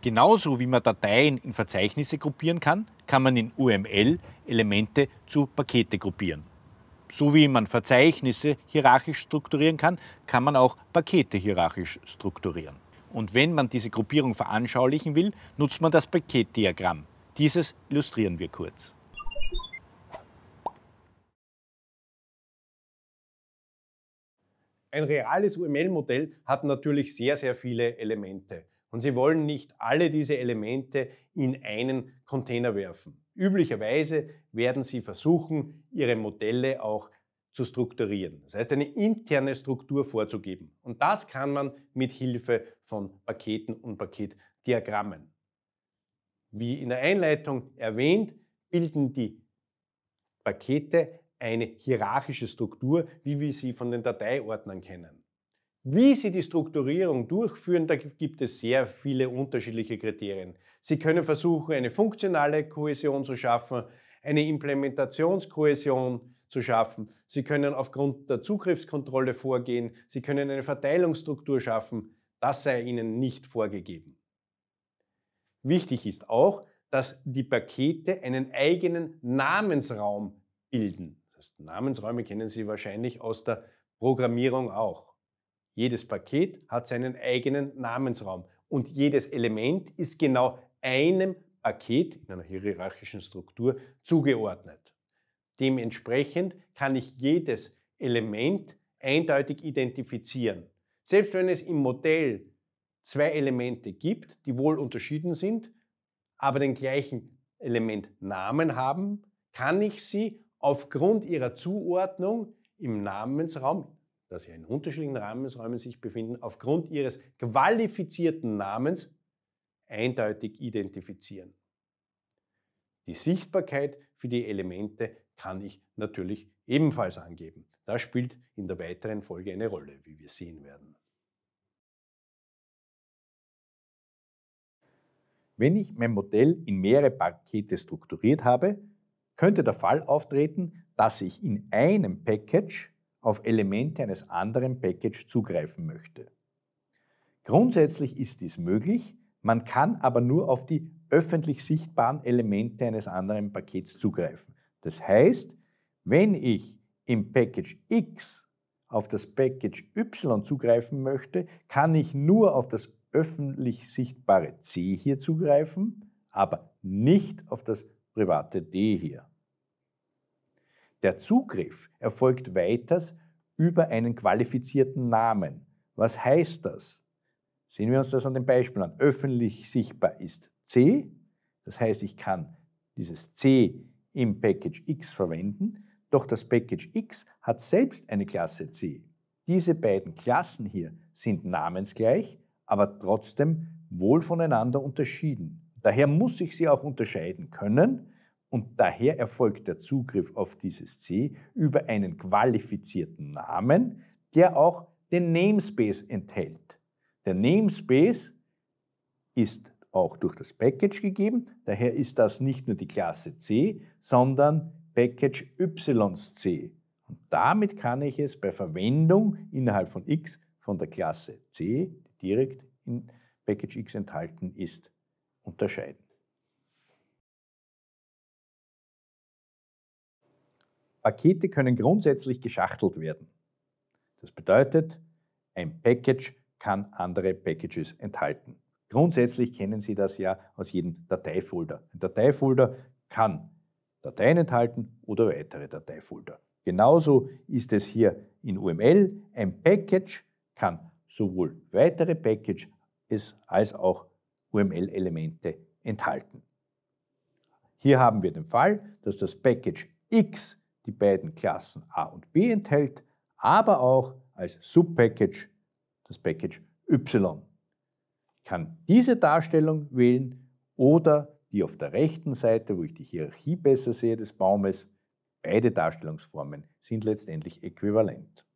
Genauso wie man Dateien in Verzeichnisse gruppieren kann, kann man in UML Elemente zu Pakete gruppieren. So wie man Verzeichnisse hierarchisch strukturieren kann, kann man auch Pakete hierarchisch strukturieren. Und wenn man diese Gruppierung veranschaulichen will, nutzt man das Paketdiagramm. Dieses illustrieren wir kurz. Ein reales UML-Modell hat natürlich sehr, sehr viele Elemente. Und Sie wollen nicht alle diese Elemente in einen Container werfen. Üblicherweise werden Sie versuchen, Ihre Modelle auch zu strukturieren. Das heißt, eine interne Struktur vorzugeben. Und das kann man mit Hilfe von Paketen und Paketdiagrammen. Wie in der Einleitung erwähnt, bilden die Pakete eine hierarchische Struktur, wie wir sie von den Dateiordnern kennen. Wie Sie die Strukturierung durchführen, da gibt es sehr viele unterschiedliche Kriterien. Sie können versuchen, eine funktionale Kohäsion zu schaffen, eine Implementationskohäsion zu schaffen. Sie können aufgrund der Zugriffskontrolle vorgehen. Sie können eine Verteilungsstruktur schaffen. Das sei Ihnen nicht vorgegeben. Wichtig ist auch, dass die Pakete einen eigenen Namensraum bilden. Das heißt, Namensräume kennen Sie wahrscheinlich aus der Programmierung auch. Jedes Paket hat seinen eigenen Namensraum und jedes Element ist genau einem Paket in einer hierarchischen Struktur zugeordnet. Dementsprechend kann ich jedes Element eindeutig identifizieren. Selbst wenn es im Modell zwei Elemente gibt, die wohl unterschieden sind, aber den gleichen Elementnamen haben, kann ich sie aufgrund ihrer Zuordnung im Namensraum dass sie in unterschiedlichen Rahmensräumen sich befinden, aufgrund ihres qualifizierten Namens eindeutig identifizieren. Die Sichtbarkeit für die Elemente kann ich natürlich ebenfalls angeben. Das spielt in der weiteren Folge eine Rolle, wie wir sehen werden. Wenn ich mein Modell in mehrere Pakete strukturiert habe, könnte der Fall auftreten, dass ich in einem Package auf Elemente eines anderen Package zugreifen möchte. Grundsätzlich ist dies möglich, man kann aber nur auf die öffentlich sichtbaren Elemente eines anderen Pakets zugreifen. Das heißt, wenn ich im Package X auf das Package Y zugreifen möchte, kann ich nur auf das öffentlich sichtbare C hier zugreifen, aber nicht auf das private D hier. Der Zugriff erfolgt weiters über einen qualifizierten Namen. Was heißt das? Sehen wir uns das an dem Beispiel an. Öffentlich sichtbar ist C. Das heißt, ich kann dieses C im Package X verwenden, doch das Package X hat selbst eine Klasse C. Diese beiden Klassen hier sind namensgleich, aber trotzdem wohl voneinander unterschieden. Daher muss ich sie auch unterscheiden können, und daher erfolgt der Zugriff auf dieses C über einen qualifizierten Namen, der auch den Namespace enthält. Der Namespace ist auch durch das Package gegeben, daher ist das nicht nur die Klasse C, sondern Package YC. Und damit kann ich es bei Verwendung innerhalb von X von der Klasse C, die direkt in Package X enthalten ist, unterscheiden. Pakete können grundsätzlich geschachtelt werden. Das bedeutet, ein Package kann andere Packages enthalten. Grundsätzlich kennen Sie das ja aus jedem Dateifolder. Ein Dateifolder kann Dateien enthalten oder weitere Dateifolder. Genauso ist es hier in UML. Ein Package kann sowohl weitere Packages als auch UML-Elemente enthalten. Hier haben wir den Fall, dass das Package X die beiden Klassen A und B enthält, aber auch als Subpackage das Package Y. Ich kann diese Darstellung wählen oder die auf der rechten Seite, wo ich die Hierarchie besser sehe des Baumes. Beide Darstellungsformen sind letztendlich äquivalent.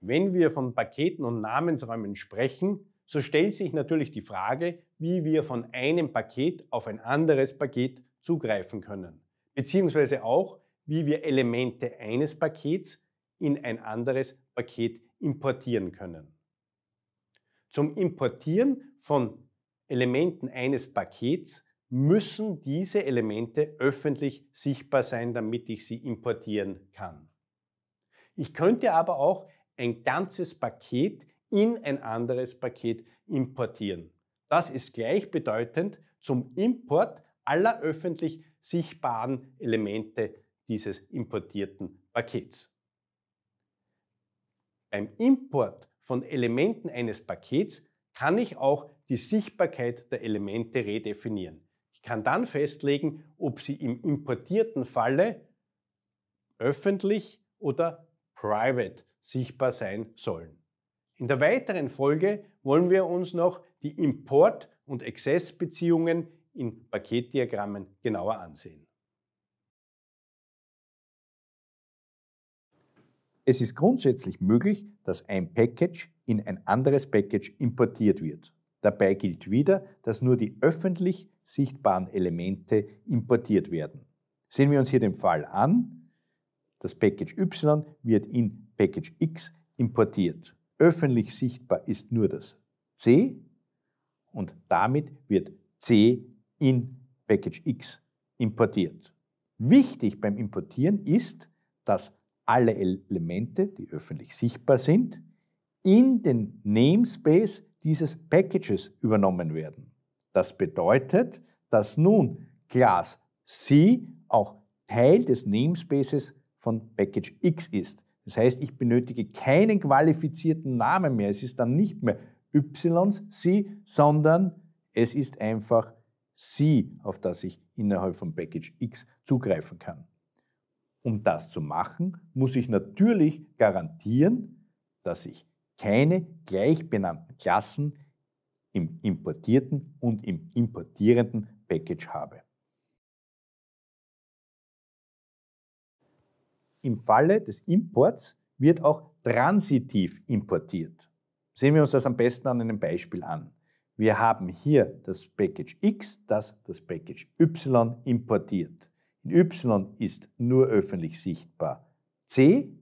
Wenn wir von Paketen und Namensräumen sprechen, so stellt sich natürlich die Frage, wie wir von einem Paket auf ein anderes Paket zugreifen können, beziehungsweise auch, wie wir Elemente eines Pakets in ein anderes Paket importieren können. Zum Importieren von Elementen eines Pakets müssen diese Elemente öffentlich sichtbar sein, damit ich sie importieren kann. Ich könnte aber auch ein ganzes Paket in ein anderes Paket importieren. Das ist gleichbedeutend zum Import aller öffentlich sichtbaren Elemente dieses importierten Pakets. Beim Import von Elementen eines Pakets kann ich auch die Sichtbarkeit der Elemente redefinieren. Ich kann dann festlegen, ob sie im importierten Falle öffentlich oder private sichtbar sein sollen. In der weiteren Folge wollen wir uns noch die Import- und Access-Beziehungen in Paketdiagrammen genauer ansehen. Es ist grundsätzlich möglich, dass ein Package in ein anderes Package importiert wird. Dabei gilt wieder, dass nur die öffentlich sichtbaren Elemente importiert werden. Sehen wir uns hier den Fall an. Das Package Y wird in Package X importiert. Öffentlich sichtbar ist nur das C und damit wird C in Package X importiert. Wichtig beim Importieren ist, dass alle Elemente, die öffentlich sichtbar sind, in den Namespace dieses Packages übernommen werden. Das bedeutet, dass nun Class C auch Teil des Namespaces von Package X ist. Das heißt, ich benötige keinen qualifizierten Namen mehr. Es ist dann nicht mehr Y, sie, sondern es ist einfach sie, auf das ich innerhalb von Package X zugreifen kann. Um das zu machen, muss ich natürlich garantieren, dass ich keine gleich benannten Klassen im importierten und im importierenden Package habe. im Falle des Imports wird auch transitiv importiert. Sehen wir uns das am besten an einem Beispiel an. Wir haben hier das Package X, das das Package Y importiert. In Y ist nur öffentlich sichtbar C.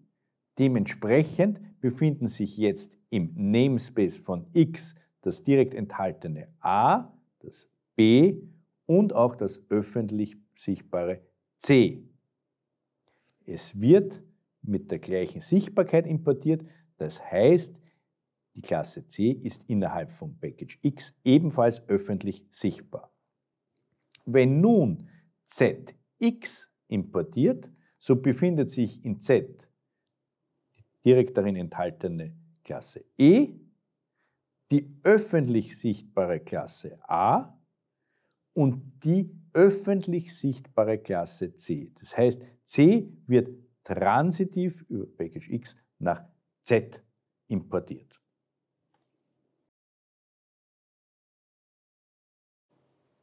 Dementsprechend befinden sich jetzt im Namespace von X das direkt enthaltene A, das B und auch das öffentlich sichtbare C. Es wird mit der gleichen Sichtbarkeit importiert. Das heißt, die Klasse C ist innerhalb von Package X ebenfalls öffentlich sichtbar. Wenn nun ZX importiert, so befindet sich in Z direkt darin enthaltene Klasse E, die öffentlich sichtbare Klasse A und die öffentlich sichtbare Klasse C. Das heißt, C wird transitiv über Package X nach Z importiert.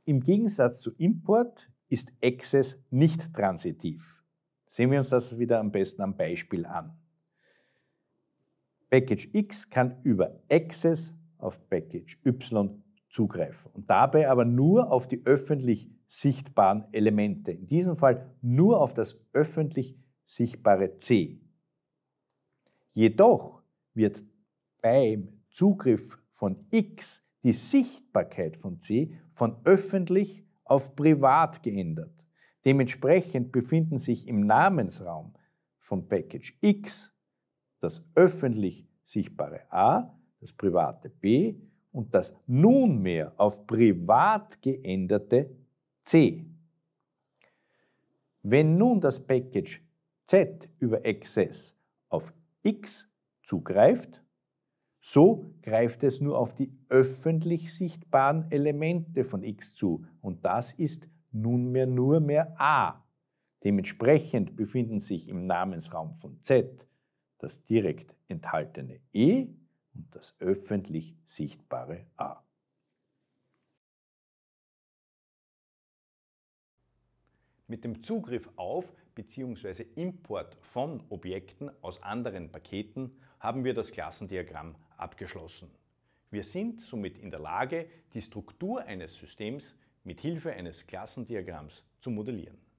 Im Gegensatz zu Import ist Access nicht transitiv. Sehen wir uns das wieder am besten am Beispiel an. Package X kann über Access auf Package Y zugreifen und dabei aber nur auf die öffentlich sichtbaren Elemente, in diesem Fall nur auf das öffentlich sichtbare C. Jedoch wird beim Zugriff von X die Sichtbarkeit von C von öffentlich auf privat geändert. Dementsprechend befinden sich im Namensraum vom Package X das öffentlich sichtbare A, das private B und das nunmehr auf privat geänderte C. Wenn nun das Package Z über Access auf X zugreift, so greift es nur auf die öffentlich sichtbaren Elemente von X zu und das ist nunmehr nur mehr A. Dementsprechend befinden sich im Namensraum von Z das direkt enthaltene E und das öffentlich sichtbare A. Mit dem Zugriff auf bzw. Import von Objekten aus anderen Paketen haben wir das Klassendiagramm abgeschlossen. Wir sind somit in der Lage, die Struktur eines Systems mit Hilfe eines Klassendiagramms zu modellieren.